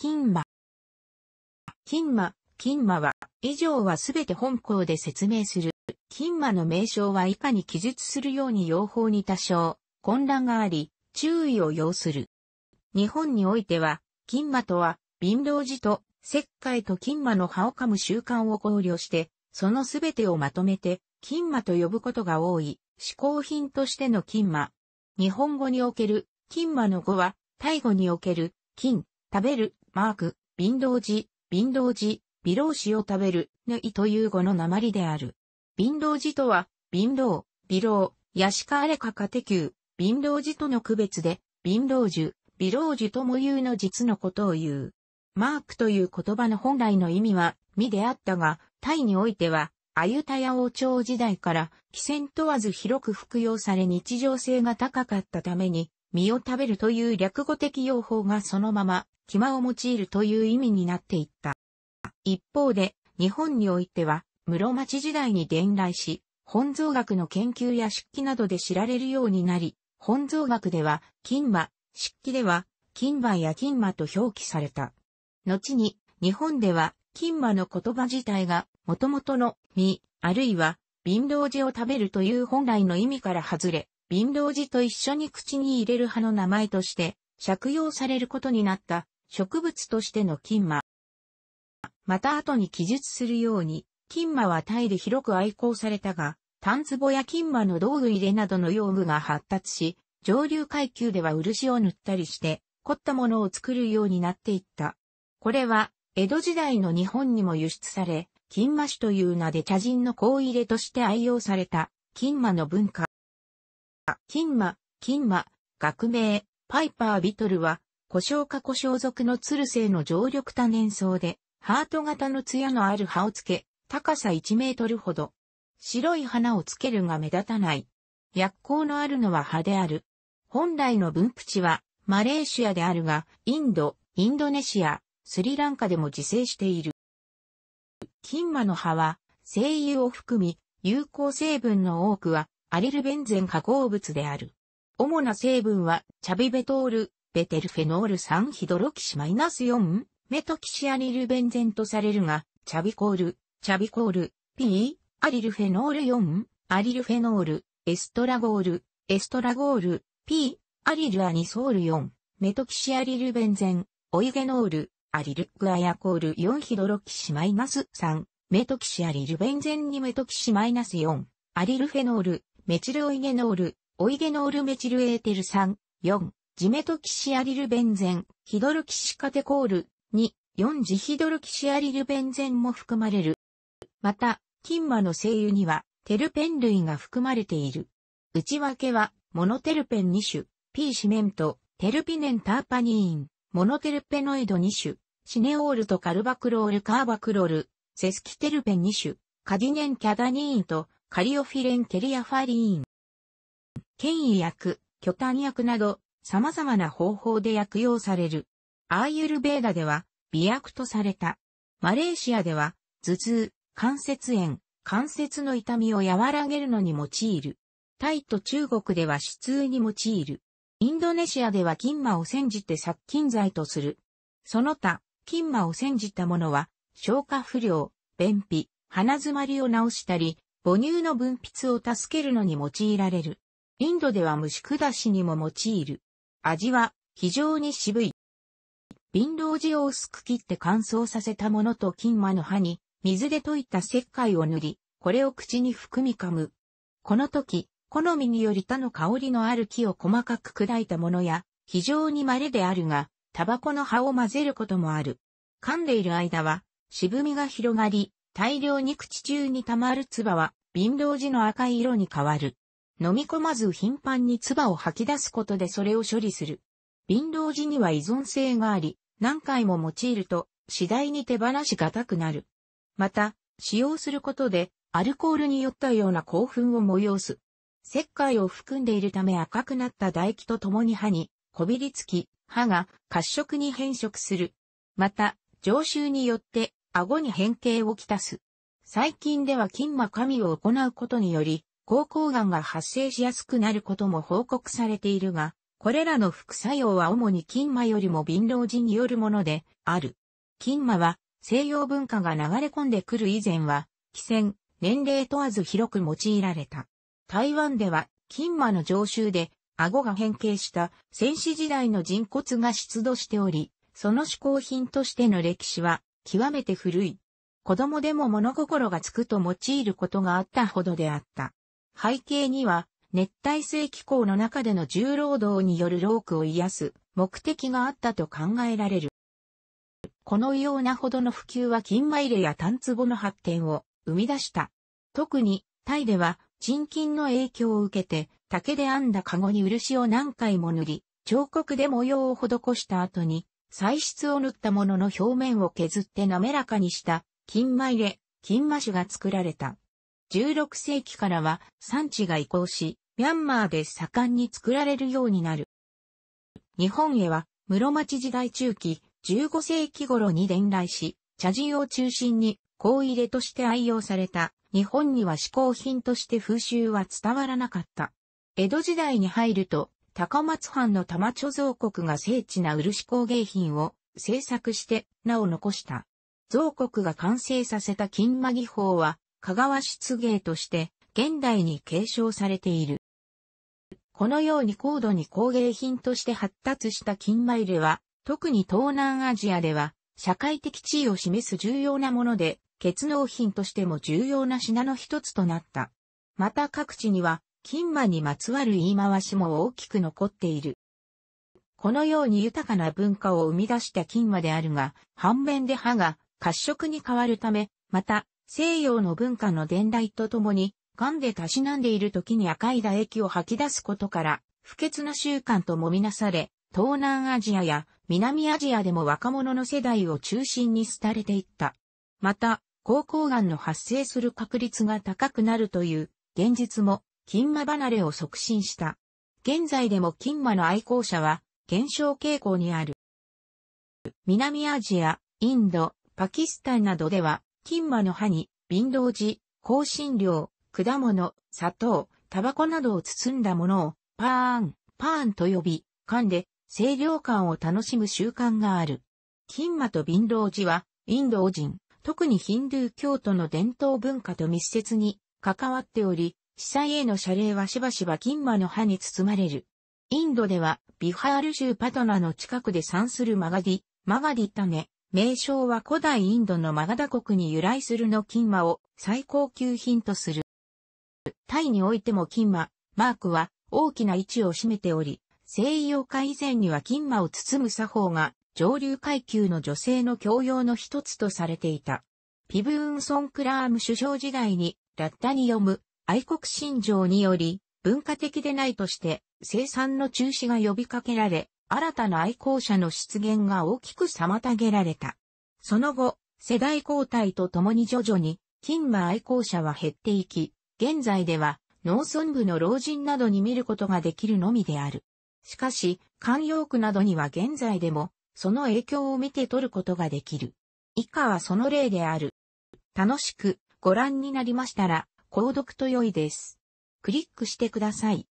金馬。金馬、金馬は、以上はすべて本校で説明する。金馬の名称は以下に記述するように用法に多少、混乱があり、注意を要する。日本においては、金馬とは、貧乏寺と、石灰と金馬の葉を噛む習慣を考慮して、そのすべてをまとめて、金馬と呼ぶことが多い、嗜好品としての金馬。日本語における、金馬の語は、タイ語における、金、食べる、マーク、貧乏寺、貧乏寺、微老子を食べる、ぬいという語の鉛である。貧乏寺とは、貧乏、微老、ヤシカアレカカテキュー、貧乏寺との区別で、貧乏樹、微老樹とも言うの実のことを言う。マークという言葉の本来の意味は、身であったが、タイにおいては、アユタヤ王朝時代から、既戦問わず広く服用され日常性が高かったために、身を食べるという略語的用法がそのまま暇を用いるという意味になっていった。一方で、日本においては、室町時代に伝来し、本草学の研究や漆器などで知られるようになり、本草学では、金馬、漆器では、金馬や金馬と表記された。後に、日本では、金馬の言葉自体が、元々の、実、あるいは、貧乏寺を食べるという本来の意味から外れ、貧乏寺と一緒に口に入れる派の名前として、借用されることになった植物としての金馬。また後に記述するように、金馬はタイで広く愛好されたが、炭壺や金馬の道具入れなどの用具が発達し、上流階級では漆を塗ったりして、凝ったものを作るようになっていった。これは、江戸時代の日本にも輸出され、金馬種という名で茶人の香入れとして愛用された、金馬の文化。金馬、金馬、学名、パイパービトルは、故障化故障属の鶴生の常緑多年草で、ハート型の艶のある葉をつけ、高さ1メートルほど。白い花をつけるが目立たない。薬効のあるのは葉である。本来の分布地は、マレーシアであるが、インド、インドネシア、スリランカでも自生している。金馬の葉は、精油を含み、有効成分の多くは、アリルベンゼン化合物である。主な成分は、チャビベトール、ペテルフェノール酸ヒドロキシマイナス -4 メトキシアリルベンゼンとされるが、チャビコール、チャビコール、P、アリルフェノール4、アリルフェノール、エストラゴール、エストラゴール、P、アリルアニソール4、メトキシアリルベンゼン、オイゲノール、アリルグアヤコール4ヒドロキシマイナス -3、メトキシアリルベンゼンにメトキシマイナス -4、アリルフェノール、メチルオイゲノール、オイゲノールメチルエーテル3、4、ジメトキシアリルベンゼン、ヒドルキシカテコール、2、4次ヒドルキシアリルベンゼンも含まれる。また、金馬の精油には、テルペン類が含まれている。内訳は、モノテルペン2種、P シメント、テルピネンターパニーン、モノテルペノイド2種、シネオールとカルバクロールカーバクロール、セスキテルペン2種、カディネンキャダニーンとカリオフィレンケリアファリーン。権威薬、巨炭薬など様々な方法で薬用される。アーユルベーダでは、美薬とされた。マレーシアでは、頭痛、関節炎、関節の痛みを和らげるのに用いる。タイと中国では死痛に用いる。インドネシアでは金馬を煎じて殺菌剤とする。その他、金馬を煎じたものは、消化不良、便秘、鼻づまりを治したり、母乳の分泌を助けるのに用いられる。インドでは虫下しにも用いる。味は非常に渋い。瓶老地を薄く切って乾燥させたものと金馬の葉に水で溶いた石灰を塗り、これを口に含み噛む。この時、好みにより他の香りのある木を細かく砕いたものや、非常に稀であるが、タバコの葉を混ぜることもある。噛んでいる間は、渋みが広がり、大量に口中に溜まる唾は、瓶老地の赤い色に変わる。飲み込まず頻繁に唾を吐き出すことでそれを処理する。貧乏時には依存性があり、何回も用いると次第に手放しがたくなる。また、使用することでアルコールによったような興奮を催す。石灰を含んでいるため赤くなった唾液と共に歯にこびりつき、歯が褐色に変色する。また、常習によって顎に変形をきたす。最近では筋膜紙を行うことにより、口腔癌が発生しやすくなることも報告されているが、これらの副作用は主に金麻よりも貧乏人によるものである。金麻は西洋文化が流れ込んでくる以前は、既戦、年齢問わず広く用いられた。台湾では金馬の常習で顎が変形した戦死時代の人骨が出土しており、その嗜好品としての歴史は極めて古い。子供でも物心がつくと用いることがあったほどであった。背景には、熱帯性気候の中での重労働による労苦を癒す目的があったと考えられる。このようなほどの普及は金米入や単壺の発展を生み出した。特にタイでは賃金の影響を受けて竹で編んだ籠に漆を何回も塗り、彫刻で模様を施した後に、彩質を塗ったものの表面を削って滑らかにした、金米入れ、金シ種が作られた。16世紀からは産地が移行し、ミャンマーで盛んに作られるようになる。日本へは室町時代中期15世紀頃に伝来し、茶人を中心に香入れとして愛用された。日本には嗜好品として風習は伝わらなかった。江戸時代に入ると、高松藩の玉貯蔵国が精緻な漆工芸品を制作して名を残した。造国が完成させた金馬技法は香川漆芸として現代に継承されている。このように高度に工芸品として発達した金マイルは、特に東南アジアでは、社会的地位を示す重要なもので、結納品としても重要な品の一つとなった。また各地には、金馬にまつわる言い回しも大きく残っている。このように豊かな文化を生み出した金馬であるが、反面で歯が褐色に変わるため、また西洋の文化の伝来とともに、癌でたしなんでいる時に赤い唾液を吐き出すことから、不潔な習慣ともみなされ、東南アジアや南アジアでも若者の世代を中心に廃れていった。また、高校癌の発生する確率が高くなるという現実も、金馬離れを促進した。現在でも金馬の愛好者は減少傾向にある。南アジア、インド、パキスタンなどでは金馬の葉に、貧乏寺、香辛料、果物、砂糖、タバコなどを包んだものを、パーン、パーンと呼び、噛んで、清涼感を楽しむ習慣がある。金馬と貧乏寺は、インド人、特にヒンドゥー教徒の伝統文化と密接に関わっており、被災への謝礼はしばしば金馬の葉に包まれる。インドでは、ビハール州パトナの近くで産するマガディ、マガディ種、名称は古代インドのマガダ国に由来するの金馬を最高級品とする。タイにおいても金馬、マークは大きな位置を占めており、西洋化以前には金馬を包む作法が上流階級の女性の教養の一つとされていた。ピブーンソン・クラーム首相時代にラッタに読む愛国心情により文化的でないとして生産の中止が呼びかけられ、新たな愛好者の出現が大きく妨げられた。その後、世代交代とともに徐々に、金馬愛好者は減っていき、現在では、農村部の老人などに見ることができるのみである。しかし、慣用区などには現在でも、その影響を見て取ることができる。以下はその例である。楽しくご覧になりましたら、購読と良いです。クリックしてください。